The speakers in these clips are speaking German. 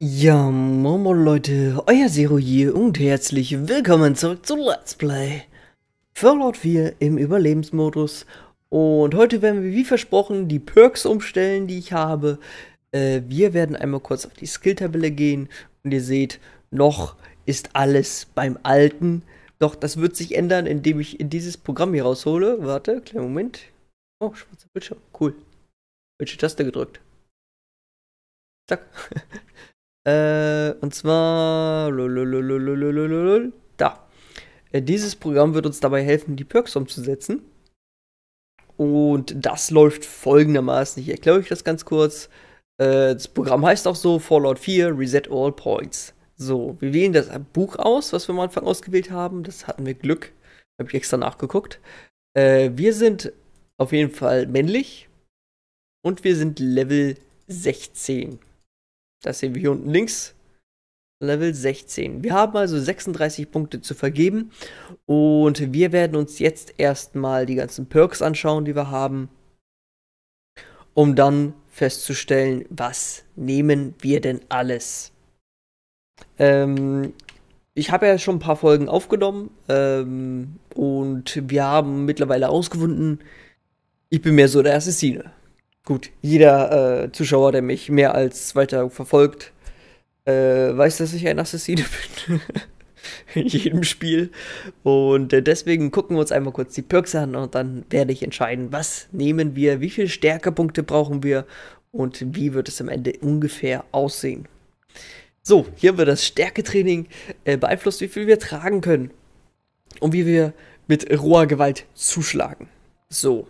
Ja, Momo Leute, euer Zero hier und herzlich willkommen zurück zu Let's Play Fallout 4 im Überlebensmodus und heute werden wir wie versprochen die Perks umstellen, die ich habe. Äh, wir werden einmal kurz auf die Skill-Tabelle gehen und ihr seht, noch ist alles beim Alten, doch das wird sich ändern, indem ich in dieses Programm hier raushole. Warte, kleinen Moment. Oh, schwarzer Bildschirm, cool. Welche Taste gedrückt? Zack. Äh, und zwar da. Äh, dieses Programm wird uns dabei helfen, die Perks umzusetzen. Und das läuft folgendermaßen. Ich erkläre euch das ganz kurz. Äh, das Programm heißt auch so Fallout 4 Reset All Points. So, wir wählen das Buch aus, was wir am Anfang ausgewählt haben. Das hatten wir Glück. Habe ich extra nachgeguckt. Äh, wir sind auf jeden Fall männlich und wir sind Level 16. Das sehen wir hier unten links. Level 16. Wir haben also 36 Punkte zu vergeben und wir werden uns jetzt erstmal die ganzen Perks anschauen, die wir haben, um dann festzustellen, was nehmen wir denn alles. Ähm, ich habe ja schon ein paar Folgen aufgenommen ähm, und wir haben mittlerweile ausgefunden, ich bin mehr so der Assassine gut, jeder äh, Zuschauer, der mich mehr als zwei Tage verfolgt, äh, weiß, dass ich ein Assassine bin. In jedem Spiel. Und äh, deswegen gucken wir uns einmal kurz die Perks an und dann werde ich entscheiden, was nehmen wir, wie viele Stärkepunkte brauchen wir und wie wird es am Ende ungefähr aussehen. So, hier haben wir das Stärketraining äh, beeinflusst, wie viel wir tragen können und wie wir mit roher Gewalt zuschlagen. So,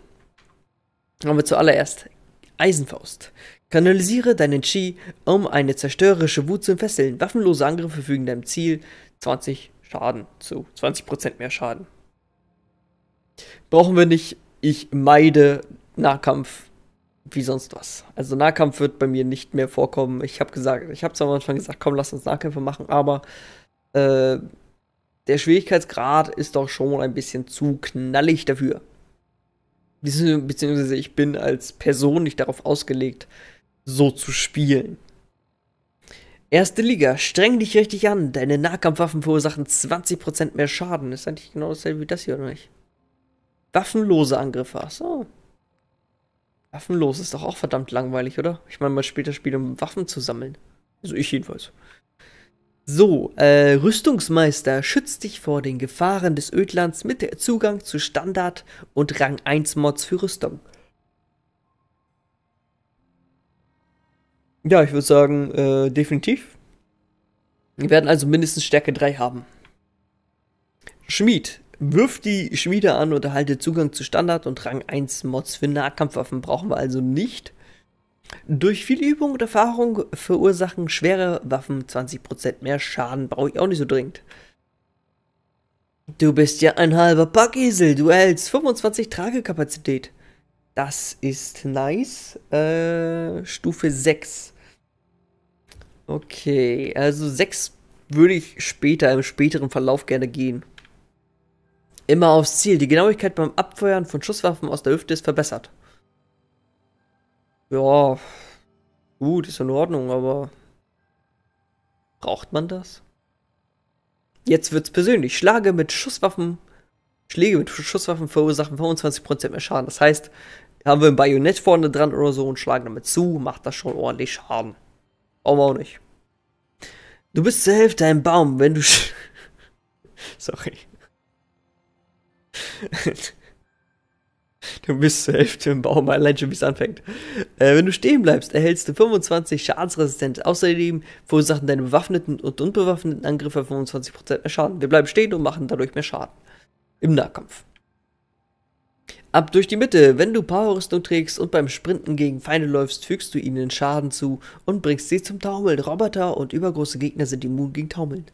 haben wir zuallererst Eisenfaust. Kanalisiere deinen Chi, um eine zerstörerische Wut zu entfesseln. Waffenlose Angriffe fügen deinem Ziel 20 Schaden zu. 20% mehr Schaden. Brauchen wir nicht. Ich meide Nahkampf wie sonst was. Also Nahkampf wird bei mir nicht mehr vorkommen. Ich habe gesagt, ich habe zwar am Anfang gesagt, komm, lass uns Nahkämpfe machen, aber äh, der Schwierigkeitsgrad ist doch schon ein bisschen zu knallig dafür beziehungsweise ich bin als Person nicht darauf ausgelegt, so zu spielen. Erste Liga, streng dich richtig an. Deine Nahkampfwaffen verursachen 20% mehr Schaden. Ist eigentlich genau dasselbe wie das hier, oder nicht? Waffenlose Angriffe, ach so. Waffenlos ist doch auch verdammt langweilig, oder? Ich meine, man spielt das Spiel, um Waffen zu sammeln. Also ich jedenfalls. So, äh, Rüstungsmeister, schützt dich vor den Gefahren des Ödlands mit Zugang zu Standard- und Rang 1 Mods für Rüstung. Ja, ich würde sagen, äh, definitiv. Wir werden also mindestens Stärke 3 haben. Schmied. Wirf die Schmiede an und erhalte Zugang zu Standard- und Rang 1 Mods für Nahkampfwaffen. Brauchen wir also nicht. Durch viel Übung und Erfahrung verursachen schwere Waffen 20% mehr Schaden. Brauche ich auch nicht so dringend. Du bist ja ein halber Packesel. Du hältst 25 Tragekapazität. Das ist nice. Äh, Stufe 6. Okay, also 6 würde ich später im späteren Verlauf gerne gehen. Immer aufs Ziel. Die Genauigkeit beim Abfeuern von Schusswaffen aus der Hüfte ist verbessert. Ja, gut, ist in Ordnung, aber braucht man das? Jetzt wird's persönlich. Schlage mit Schusswaffen, Schläge mit Schusswaffen verursachen 25% mehr Schaden. Das heißt, haben wir ein Bajonett vorne dran oder so und schlagen damit zu, macht das schon ordentlich Schaden. Warum auch nicht. Du bist zur Hälfte ein Baum, wenn du... Sorry. Du bist zur Hälfte im Baum allein schon, wie es anfängt. Äh, wenn du stehen bleibst, erhältst du 25 Schadensresistenz. Außerdem verursachen deine bewaffneten und unbewaffneten Angriffe 25% mehr Schaden. Wir bleiben stehen und machen dadurch mehr Schaden. Im Nahkampf. Ab durch die Mitte. Wenn du Powerrüstung trägst und beim Sprinten gegen Feinde läufst, fügst du ihnen Schaden zu und bringst sie zum Taumeln. Roboter und übergroße Gegner sind immun gegen Taumeln.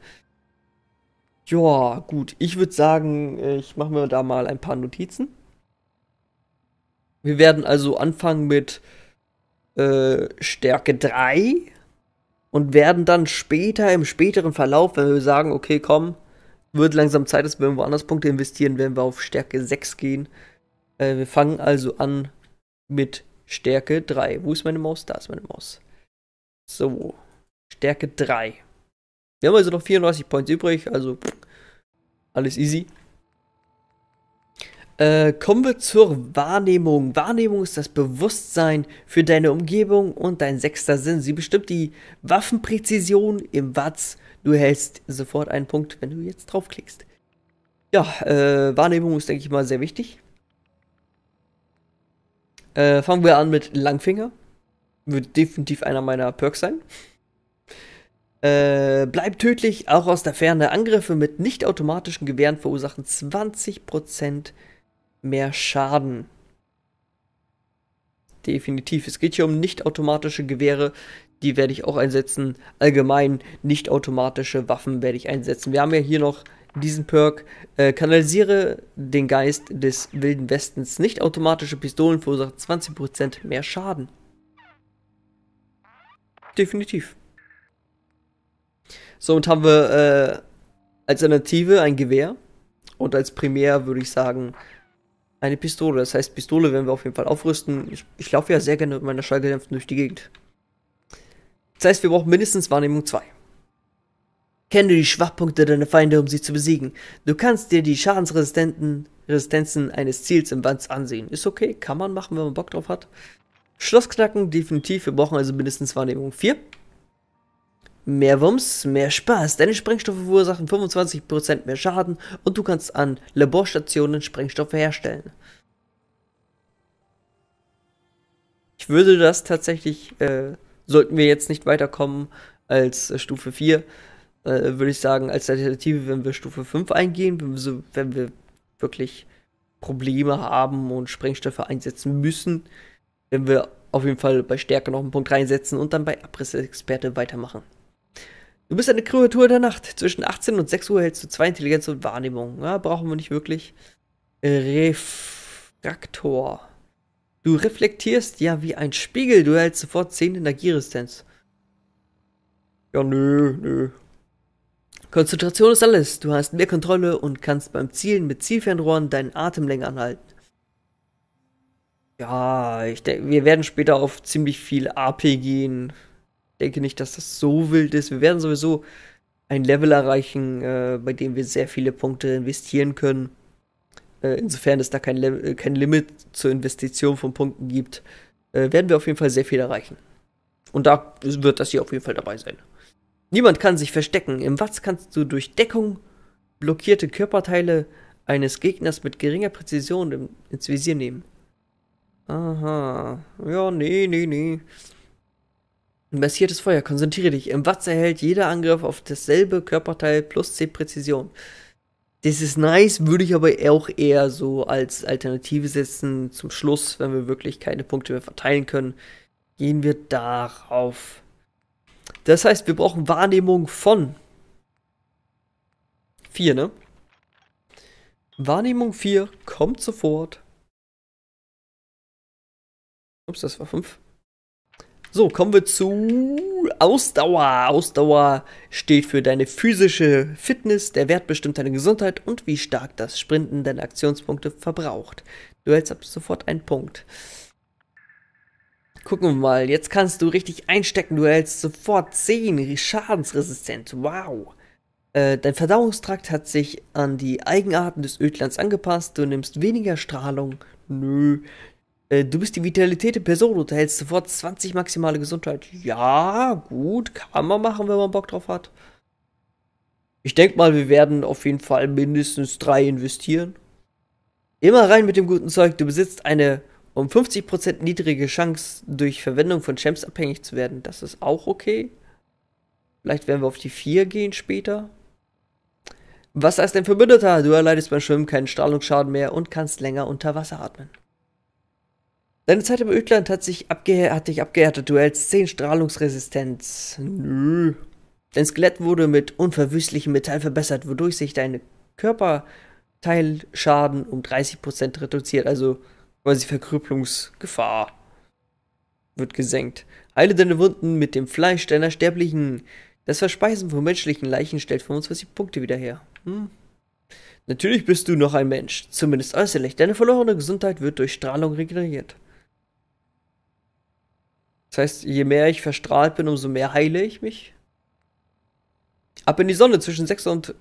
Ja, gut. Ich würde sagen, äh, ich mache mir da mal ein paar Notizen. Wir werden also anfangen mit äh, Stärke 3 und werden dann später, im späteren Verlauf, wenn wir sagen, okay, komm, wird langsam Zeit, dass wir irgendwo anders Punkte investieren, werden wir auf Stärke 6 gehen. Äh, wir fangen also an mit Stärke 3. Wo ist meine Maus? Da ist meine Maus. So, Stärke 3. Wir haben also noch 34 Points übrig, also pff, alles easy. Äh, kommen wir zur Wahrnehmung. Wahrnehmung ist das Bewusstsein für deine Umgebung und dein sechster Sinn. Sie bestimmt die Waffenpräzision im Watz. Du hältst sofort einen Punkt, wenn du jetzt draufklickst. Ja, äh, Wahrnehmung ist, denke ich mal, sehr wichtig. Äh, fangen wir an mit Langfinger. Wird definitiv einer meiner Perks sein. Äh, bleibt tödlich, auch aus der Ferne. Angriffe mit nicht automatischen Gewehren verursachen 20% mehr Schaden. Definitiv. Es geht hier um nicht automatische Gewehre. Die werde ich auch einsetzen. Allgemein nicht automatische Waffen werde ich einsetzen. Wir haben ja hier noch diesen Perk. Äh, kanalisiere den Geist des Wilden Westens. Nicht automatische Pistolen verursachen 20% mehr Schaden. Definitiv. So, und haben wir äh, Alternative ein Gewehr. Und als Primär würde ich sagen eine Pistole. Das heißt, Pistole werden wir auf jeden Fall aufrüsten. Ich, ich laufe ja sehr gerne mit meiner Schallgedämpften durch die Gegend. Das heißt, wir brauchen mindestens Wahrnehmung 2. Kenne die Schwachpunkte deiner Feinde, um sie zu besiegen. Du kannst dir die Schadensresistenzen eines Ziels im Wand ansehen. Ist okay, kann man machen, wenn man Bock drauf hat. Schloss knacken, definitiv. Wir brauchen also mindestens Wahrnehmung 4. Mehr Wumms, mehr Spaß. Deine Sprengstoffe verursachen 25% mehr Schaden und du kannst an Laborstationen Sprengstoffe herstellen. Ich würde das tatsächlich, äh, sollten wir jetzt nicht weiterkommen als äh, Stufe 4, äh, würde ich sagen, als Alternative, wenn wir Stufe 5 eingehen, wenn wir, so, wenn wir wirklich Probleme haben und Sprengstoffe einsetzen müssen, wenn wir auf jeden Fall bei Stärke noch einen Punkt reinsetzen und dann bei Abrissexperte weitermachen. Du bist eine Kreatur der Nacht. Zwischen 18 und 6 Uhr hältst du zwei Intelligenz und Wahrnehmung. Ja, brauchen wir nicht wirklich. Refraktor. Du reflektierst ja wie ein Spiegel. Du hältst sofort 10 Energieresistenz. Ja, nö, nö. Konzentration ist alles. Du hast mehr Kontrolle und kannst beim Zielen mit Zielfernrohren deinen Atem länger anhalten. Ja, ich denke, wir werden später auf ziemlich viel AP gehen denke nicht, dass das so wild ist. Wir werden sowieso ein Level erreichen, äh, bei dem wir sehr viele Punkte investieren können. Äh, insofern es da kein, Le äh, kein Limit zur Investition von Punkten gibt, äh, werden wir auf jeden Fall sehr viel erreichen. Und da wird das hier auf jeden Fall dabei sein. Niemand kann sich verstecken. Im Watz kannst du durch Deckung blockierte Körperteile eines Gegners mit geringer Präzision ins Visier nehmen. Aha. Ja, nee, nee, nee. Massiertes Feuer, konzentriere dich. Im Watz erhält jeder Angriff auf dasselbe Körperteil plus 10 Präzision. Das ist nice, würde ich aber auch eher so als Alternative setzen. Zum Schluss, wenn wir wirklich keine Punkte mehr verteilen können, gehen wir darauf. Das heißt, wir brauchen Wahrnehmung von 4, ne? Wahrnehmung 4 kommt sofort. Ups, das war 5. So, kommen wir zu Ausdauer. Ausdauer steht für deine physische Fitness, der Wert bestimmt deine Gesundheit und wie stark das Sprinten deine Aktionspunkte verbraucht. Du hältst ab sofort einen Punkt. Gucken wir mal, jetzt kannst du richtig einstecken, du hältst sofort 10 schadensresistent. Wow. Äh, dein Verdauungstrakt hat sich an die Eigenarten des Ödlands angepasst. Du nimmst weniger Strahlung. Nö. Äh, du bist die Vitalität der Person, erhältst sofort 20 maximale Gesundheit. Ja, gut, kann man machen, wenn man Bock drauf hat. Ich denke mal, wir werden auf jeden Fall mindestens drei investieren. Immer rein mit dem guten Zeug. Du besitzt eine um 50% niedrige Chance, durch Verwendung von Champs abhängig zu werden. Das ist auch okay. Vielleicht werden wir auf die 4 gehen später. Was heißt ein Verbündeter? Du erleidest beim Schwimmen keinen Strahlungsschaden mehr und kannst länger unter Wasser atmen. Deine Zeit im Ödland hat, sich hat dich abgehärtet. Du hältst 10 Strahlungsresistenz. Nö. Dein Skelett wurde mit unverwüstlichem Metall verbessert, wodurch sich deine Körperteilschaden um 30% reduziert. Also quasi Verkrüppelungsgefahr wird gesenkt. Heile deine Wunden mit dem Fleisch deiner Sterblichen. Das Verspeisen von menschlichen Leichen stellt 25 Punkte wieder her. Hm? Natürlich bist du noch ein Mensch, zumindest äußerlich. Deine verlorene Gesundheit wird durch Strahlung regeneriert. Das heißt, je mehr ich verstrahlt bin, umso mehr heile ich mich. Ab in die Sonne zwischen 6 und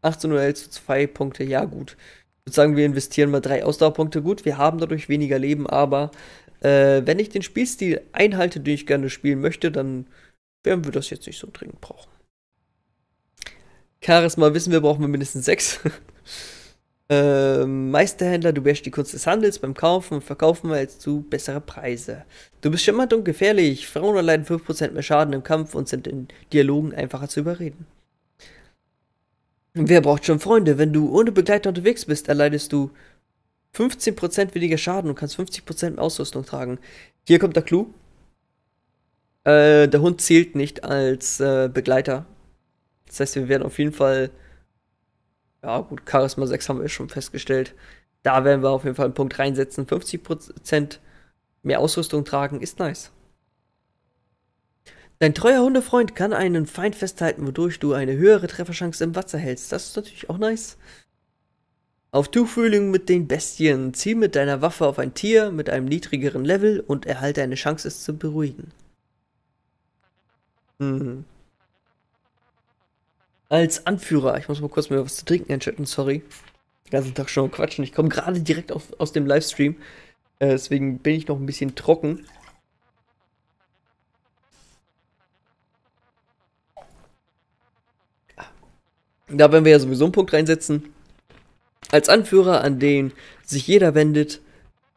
18 Uhr hältst du 2 Punkte. Ja, gut. Ich würde sagen, wir investieren mal 3 Ausdauerpunkte. Gut, wir haben dadurch weniger Leben, aber äh, wenn ich den Spielstil einhalte, den ich gerne spielen möchte, dann werden wir das jetzt nicht so dringend brauchen. Charisma wissen wir, brauchen wir mindestens 6. Äh, Meisterhändler, du beherrschst die Kunst des Handels beim Kaufen und Verkaufen als zu bessere Preise. Du bist schimmernd und gefährlich. Frauen erleiden 5% mehr Schaden im Kampf und sind in Dialogen einfacher zu überreden. Wer braucht schon Freunde? Wenn du ohne Begleiter unterwegs bist, erleidest du 15% weniger Schaden und kannst 50% mehr Ausrüstung tragen. Hier kommt der Clou. Äh, der Hund zählt nicht als äh, Begleiter. Das heißt, wir werden auf jeden Fall ja, gut, Charisma 6 haben wir schon festgestellt. Da werden wir auf jeden Fall einen Punkt reinsetzen. 50% mehr Ausrüstung tragen ist nice. Dein treuer Hundefreund kann einen Feind festhalten, wodurch du eine höhere Trefferchance im Wasser hältst. Das ist natürlich auch nice. Auf Tuchfühlung mit den Bestien. Zieh mit deiner Waffe auf ein Tier mit einem niedrigeren Level und erhalte eine Chance, es zu beruhigen. Hm als Anführer. Ich muss mal kurz mir was zu trinken einschütten, sorry. Den ganzen Tag schon quatschen. Ich komme gerade direkt auf, aus dem Livestream. Äh, deswegen bin ich noch ein bisschen trocken. Da werden wir ja sowieso einen Punkt reinsetzen. Als Anführer, an den sich jeder wendet,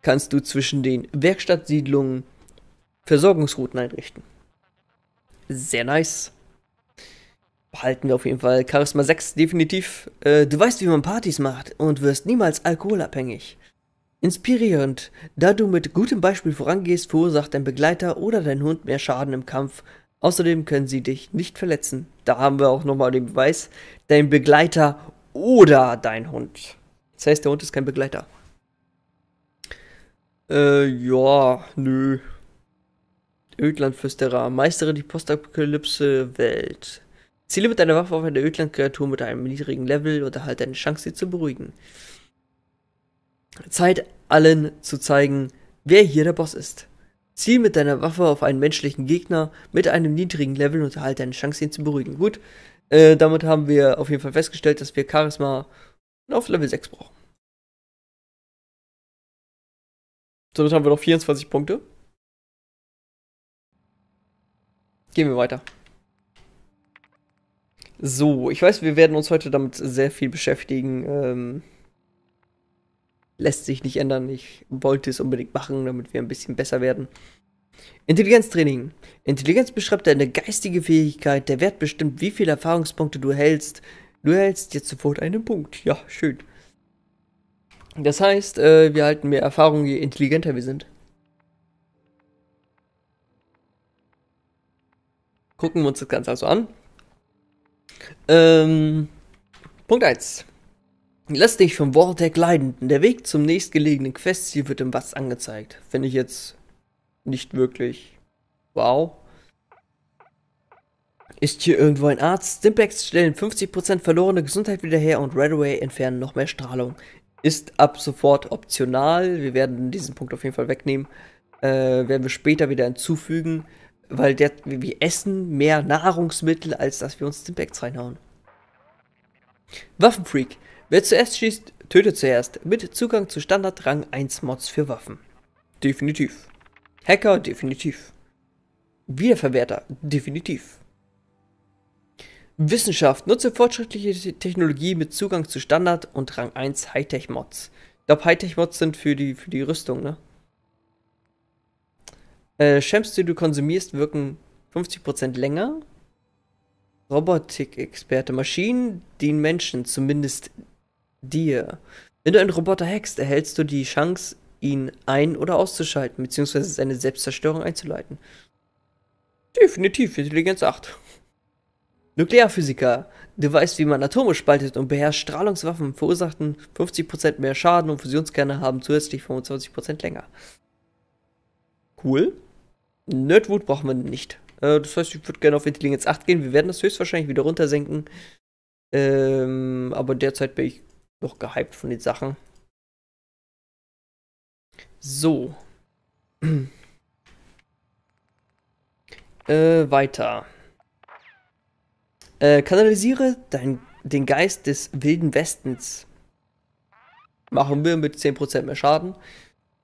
kannst du zwischen den Werkstattsiedlungen Versorgungsrouten einrichten. Sehr nice behalten wir auf jeden Fall Charisma 6 definitiv. Äh, du weißt, wie man Partys macht und wirst niemals alkoholabhängig. Inspirierend. Da du mit gutem Beispiel vorangehst, verursacht dein Begleiter oder dein Hund mehr Schaden im Kampf. Außerdem können sie dich nicht verletzen. Da haben wir auch nochmal den Beweis. Dein Begleiter oder dein Hund. Das heißt, der Hund ist kein Begleiter. Äh, ja, nö. Ödlandflüsterer, meistere die Postapokalypse-Welt. Ziele mit deiner Waffe auf eine Ödlandkreatur mit einem niedrigen Level und erhalte eine Chance, sie zu beruhigen. Zeit allen zu zeigen, wer hier der Boss ist. Ziel mit deiner Waffe auf einen menschlichen Gegner mit einem niedrigen Level und erhalte eine Chance, ihn zu beruhigen. Gut, äh, damit haben wir auf jeden Fall festgestellt, dass wir Charisma auf Level 6 brauchen. Somit haben wir noch 24 Punkte. Gehen wir weiter. So, ich weiß, wir werden uns heute damit sehr viel beschäftigen. Ähm, lässt sich nicht ändern. Ich wollte es unbedingt machen, damit wir ein bisschen besser werden. Intelligenztraining. Intelligenz beschreibt deine geistige Fähigkeit. Der Wert bestimmt, wie viele Erfahrungspunkte du hältst. Du hältst jetzt sofort einen Punkt. Ja, schön. Das heißt, äh, wir halten mehr Erfahrung, je intelligenter wir sind. Gucken wir uns das Ganze also an. Ähm, Punkt 1. Lass dich vom Vortex leiden. Der Weg zum nächstgelegenen Questziel wird im Was angezeigt. Finde ich jetzt nicht wirklich. Wow. Ist hier irgendwo ein Arzt? Stimpax stellen 50% verlorene Gesundheit wieder her und Redaway entfernen noch mehr Strahlung. Ist ab sofort optional. Wir werden diesen Punkt auf jeden Fall wegnehmen. Äh, werden wir später wieder hinzufügen weil der, wir essen mehr Nahrungsmittel, als dass wir uns den Zimpacks reinhauen. Waffenfreak. Wer zuerst schießt, tötet zuerst. Mit Zugang zu Standard Rang 1 Mods für Waffen. Definitiv. Hacker, definitiv. Wiederverwerter, definitiv. Wissenschaft. Nutze fortschrittliche Technologie mit Zugang zu Standard und Rang 1 Hightech-Mods. Ich glaube, Hightech-Mods sind für die, für die Rüstung, ne? Äh, Champs, die du konsumierst, wirken 50% länger. Robotik-Experte. Maschinen dienen Menschen, zumindest dir. Wenn du einen Roboter hackst, erhältst du die Chance, ihn ein- oder auszuschalten, beziehungsweise seine Selbstzerstörung einzuleiten. Definitiv, Intelligenz 8. Nuklearphysiker. Du weißt, wie man Atome spaltet und beherrscht Strahlungswaffen, verursachten 50% mehr Schaden und Fusionskerne haben zusätzlich 25% länger. Cool. Nerdwood brauchen wir nicht. Äh, das heißt, ich würde gerne auf Intelligenz 8 gehen. Wir werden das höchstwahrscheinlich wieder runtersenken. Ähm, aber derzeit bin ich noch gehypt von den Sachen. So. äh, weiter. Äh, kanalisiere dein, den Geist des wilden Westens. Machen wir mit 10% mehr Schaden.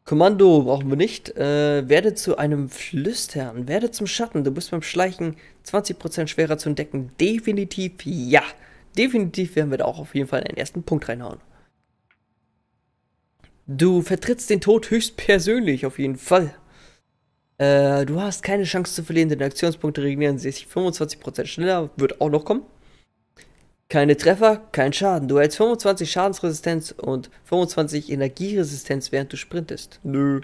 Kommando brauchen wir nicht. Äh, werde zu einem Flüstern, werde zum Schatten. Du bist beim Schleichen 20% schwerer zu entdecken. Definitiv ja. Definitiv werden wir da auch auf jeden Fall einen ersten Punkt reinhauen. Du vertrittst den Tod höchstpersönlich, auf jeden Fall. Äh, du hast keine Chance zu verlieren, denn Aktionspunkte regenerieren sich 25% schneller, wird auch noch kommen. Keine Treffer, kein Schaden. Du hältst 25 Schadensresistenz und 25 Energieresistenz, während du sprintest. Nö.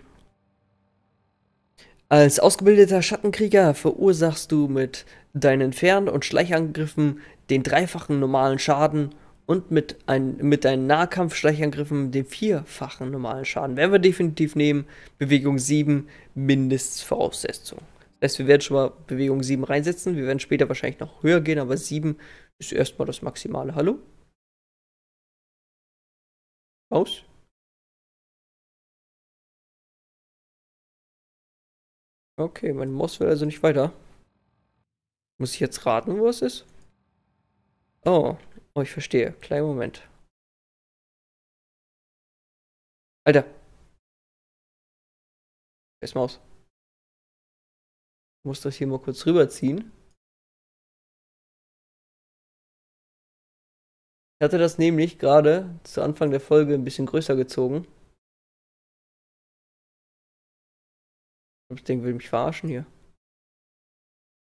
Als ausgebildeter Schattenkrieger verursachst du mit deinen Fern- und Schleichangriffen den dreifachen normalen Schaden und mit, ein, mit deinen Nahkampf-Schleichangriffen den vierfachen normalen Schaden. Werden wir definitiv nehmen. Bewegung 7, Mindestvoraussetzung. Das heißt, wir werden schon mal Bewegung 7 reinsetzen. Wir werden später wahrscheinlich noch höher gehen, aber 7 ist erstmal das Maximale. Hallo? Aus? Okay, mein Maus will also nicht weiter. Muss ich jetzt raten, wo es ist? Oh, oh ich verstehe. Kleinen Moment. Alter. Ist Maus. Ich muss das hier mal kurz rüberziehen. Ich hatte das nämlich gerade zu Anfang der Folge ein bisschen größer gezogen. Das Ding will mich verarschen hier.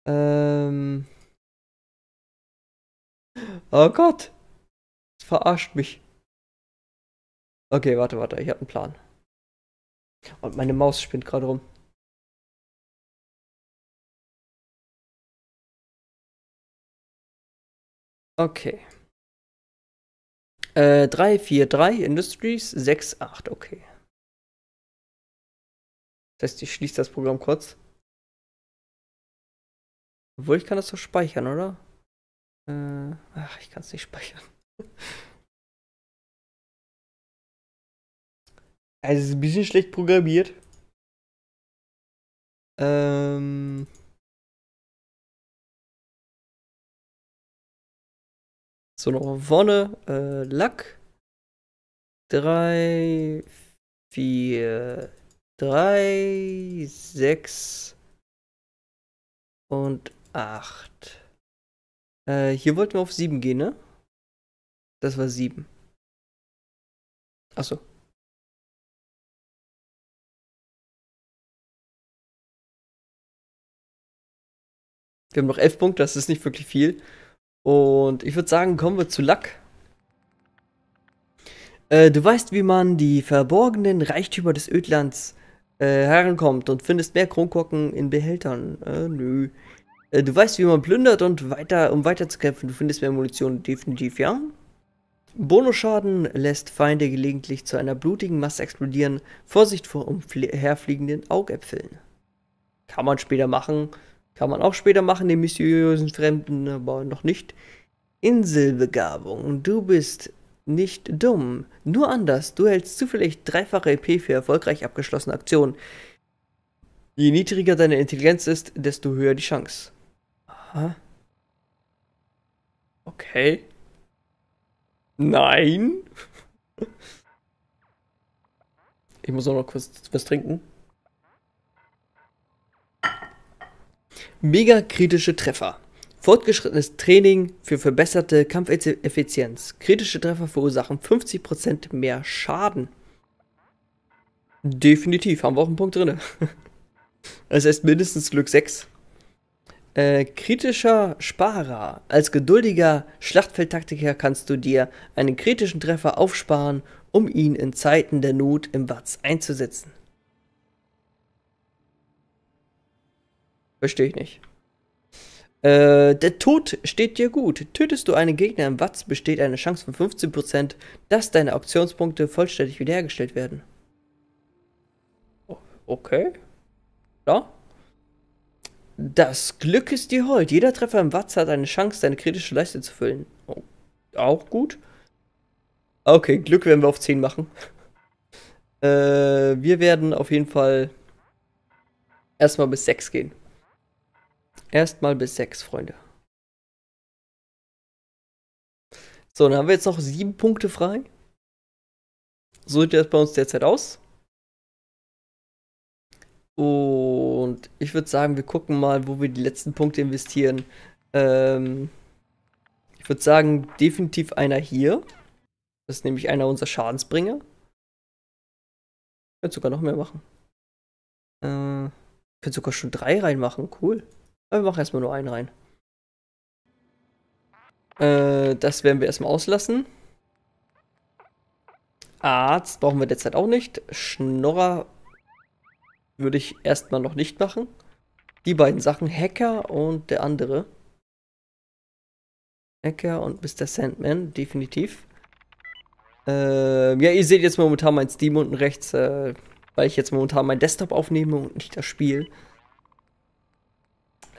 Ähm. Oh Gott! Es verarscht mich. Okay, warte, warte, ich habe einen Plan. Und meine Maus spinnt gerade rum. Okay. Äh, 343 Industries 68, okay. Das heißt, ich schließe das Programm kurz. Obwohl, ich kann das doch speichern, oder? Äh, ach, ich kann es nicht speichern. Also, es ist ein bisschen schlecht programmiert. Ähm, So noch vorne, äh, Lack. drei vier drei sechs und acht äh, hier wollten wir auf sieben gehen, ne? Das war sieben Achso. Wir haben noch elf Punkte, das ist nicht wirklich viel. Und ich würde sagen, kommen wir zu Lack. Äh, du weißt, wie man die verborgenen Reichtümer des Ödlands äh, herankommt und findest mehr Kronkorken in Behältern. Äh, nö. Äh, du weißt, wie man plündert und weiter, um weiterzukämpfen. Du findest mehr Munition, definitiv, ja. Bonusschaden lässt Feinde gelegentlich zu einer blutigen Masse explodieren. Vorsicht vor umherfliegenden Augäpfeln. Kann man später machen. Kann man auch später machen, den mysteriösen Fremden, aber noch nicht. Inselbegabung. Du bist nicht dumm. Nur anders. Du hältst zufällig dreifache EP für erfolgreich abgeschlossene Aktionen. Je niedriger deine Intelligenz ist, desto höher die Chance. Aha. Okay. Nein. Ich muss auch noch kurz was trinken. Megakritische Treffer. Fortgeschrittenes Training für verbesserte Kampfeffizienz. Kritische Treffer verursachen 50% mehr Schaden. Definitiv, haben wir auch einen Punkt drin. Das heißt mindestens Glück 6. Äh, kritischer Sparer. Als geduldiger Schlachtfeldtaktiker kannst du dir einen kritischen Treffer aufsparen, um ihn in Zeiten der Not im Watz einzusetzen. Verstehe ich nicht. Äh, der Tod steht dir gut. Tötest du einen Gegner im Watz, besteht eine Chance von 15%, dass deine Auktionspunkte vollständig wiederhergestellt werden. Okay. Ja. Das Glück ist dir hold. Jeder Treffer im Watz hat eine Chance, deine kritische Leiste zu füllen. Oh, auch gut. Okay, Glück werden wir auf 10 machen. äh, wir werden auf jeden Fall erstmal bis 6 gehen. Erstmal bis sechs, Freunde. So, dann haben wir jetzt noch sieben Punkte frei. So sieht das bei uns derzeit aus. Und ich würde sagen, wir gucken mal, wo wir die letzten Punkte investieren. Ähm, ich würde sagen, definitiv einer hier. Das ist nämlich einer unserer Schadensbringer. Könnte sogar noch mehr machen. Äh, könnte sogar schon drei reinmachen, cool. Aber wir machen erstmal nur einen rein. Äh, das werden wir erstmal auslassen. Arzt brauchen wir derzeit auch nicht. Schnorrer würde ich erstmal noch nicht machen. Die beiden Sachen, Hacker und der andere. Hacker und Mr. Sandman, definitiv. Ähm, ja, ihr seht jetzt momentan mein Steam unten rechts, äh, weil ich jetzt momentan meinen Desktop aufnehme und nicht das Spiel.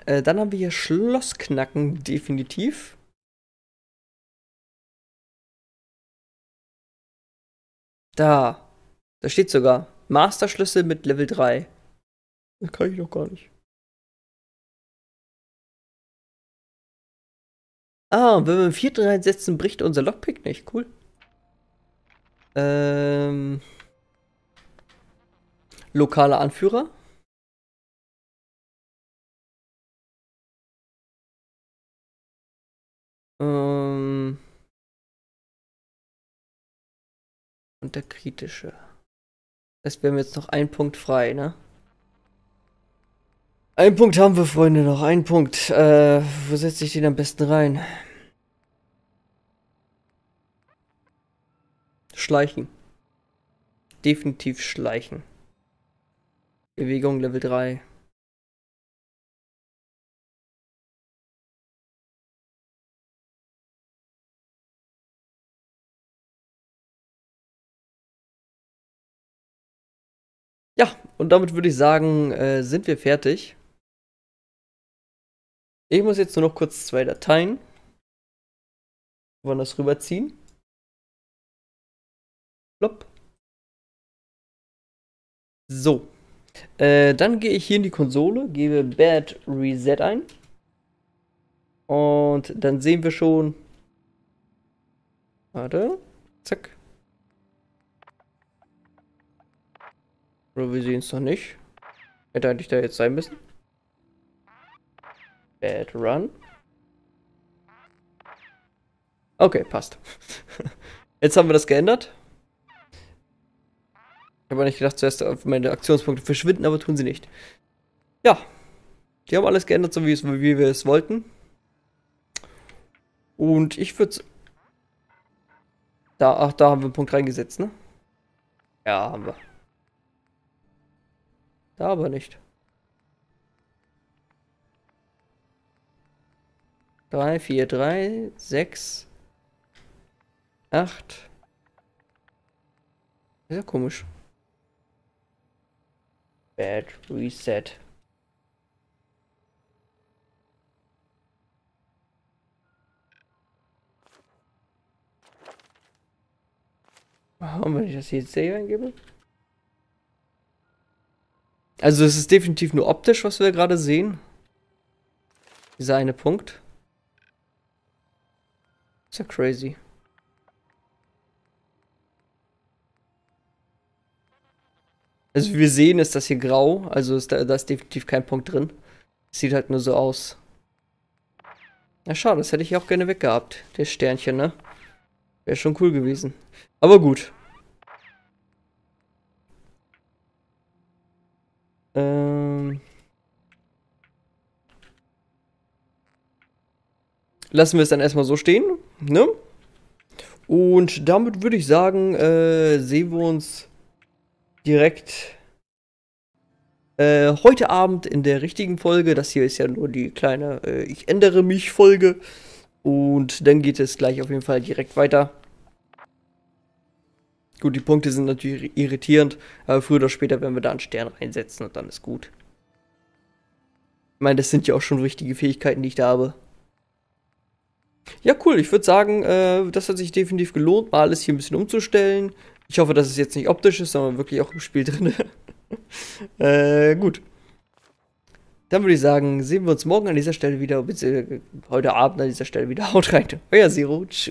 Äh, dann haben wir hier Schlossknacken, definitiv. Da. Da steht sogar. Masterschlüssel mit Level 3. Das kann ich doch gar nicht. Ah, wenn wir im vierten reinsetzen, bricht unser Lockpick nicht. Cool. Ähm. Lokaler Anführer. Ähm und der kritische. Das wäre jetzt noch ein Punkt frei, ne? Ein Punkt haben wir, Freunde, noch ein Punkt. Äh, wo setze ich den am besten rein? Schleichen. Definitiv schleichen. Bewegung Level 3. Ja, und damit würde ich sagen, äh, sind wir fertig. Ich muss jetzt nur noch kurz zwei Dateien woanders rüberziehen. Plop. So. Äh, dann gehe ich hier in die Konsole, gebe Bad Reset ein. Und dann sehen wir schon. Warte. Zack. Oder wir sehen es noch nicht. Hätte eigentlich da jetzt sein müssen. Bad Run. Okay, passt. jetzt haben wir das geändert. Ich habe nicht gedacht, zuerst meine Aktionspunkte verschwinden, aber tun sie nicht. Ja, die haben alles geändert, so wie, es, wie wir es wollten. Und ich würde... Da, ach, da haben wir einen Punkt reingesetzt, ne? Ja, haben wir. Da aber nicht. Drei, vier, drei, sechs, acht. Ist ja komisch. Bad Reset. Warum, wenn ich das jetzt sehe, eingebe? Also es ist definitiv nur optisch, was wir gerade sehen. Dieser eine Punkt. Ist ja crazy. Also wie wir sehen, ist das hier grau. Also ist da, da ist definitiv kein Punkt drin. Sieht halt nur so aus. Na schade, das hätte ich auch gerne weggehabt. Das Sternchen, ne? Wäre schon cool gewesen. Aber gut. Ähm. Lassen wir es dann erstmal so stehen, ne? Und damit würde ich sagen, äh, sehen wir uns direkt äh, heute Abend in der richtigen Folge. Das hier ist ja nur die kleine äh, Ich ändere mich Folge. Und dann geht es gleich auf jeden Fall direkt weiter. Gut, die Punkte sind natürlich irritierend, aber früher oder später werden wir da einen Stern reinsetzen und dann ist gut. Ich meine, das sind ja auch schon richtige Fähigkeiten, die ich da habe. Ja, cool. Ich würde sagen, äh, das hat sich definitiv gelohnt, mal alles hier ein bisschen umzustellen. Ich hoffe, dass es jetzt nicht optisch ist, sondern wirklich auch im Spiel drin. äh, gut. Dann würde ich sagen, sehen wir uns morgen an dieser Stelle wieder, beziehungsweise heute Abend an dieser Stelle wieder. Haut rein. Euer Zero. Tschüss.